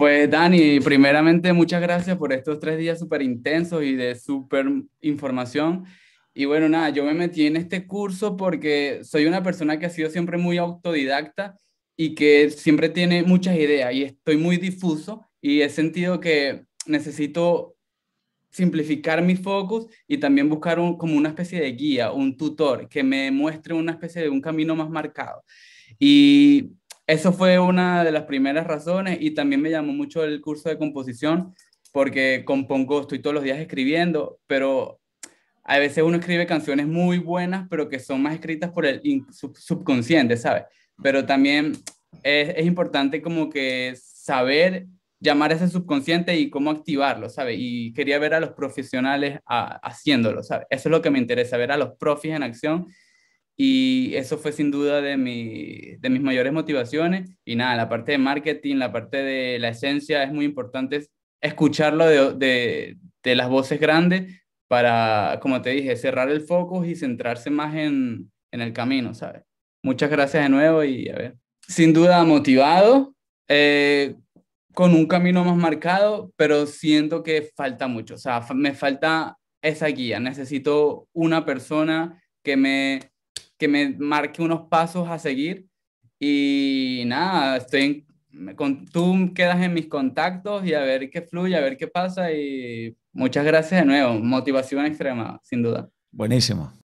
Pues Dani, primeramente muchas gracias por estos tres días súper intensos y de súper información. Y bueno, nada, yo me metí en este curso porque soy una persona que ha sido siempre muy autodidacta y que siempre tiene muchas ideas y estoy muy difuso y he sentido que necesito simplificar mi focus y también buscar como una especie de guía, un tutor que me muestre una especie de un camino más marcado. Y eso fue una de las primeras razones y también me llamó mucho el curso de composición porque compongo, estoy todos los días escribiendo, pero a veces uno escribe canciones muy buenas, pero que son más escritas por el subconsciente, ¿sabes? Pero también es, importante como que saber llamar a ese subconsciente y cómo activarlo, ¿sabes? Y quería ver a los profesionales haciéndolo, ¿sabes? Eso es lo que me interesa, ver a los profes en acción y eso fue sin duda de, mi, de mis mayores motivaciones. Y nada, la parte de marketing, la parte de la esencia es muy importante escucharlo de, de, las voces grandes para, como te dije, cerrar el foco y centrarse más en, en el camino, ¿sabes? Muchas gracias de nuevo y a ver. Sin duda motivado, eh, con un camino más marcado, pero siento que falta mucho. O sea, me falta esa guía. Necesito una persona que me que me marque unos pasos a seguir. Y nada, estoy con, tú quedas en mis contactos y a ver qué fluye, a ver qué pasa. Y muchas gracias de nuevo. Motivación extrema, sin duda. Buenísimo.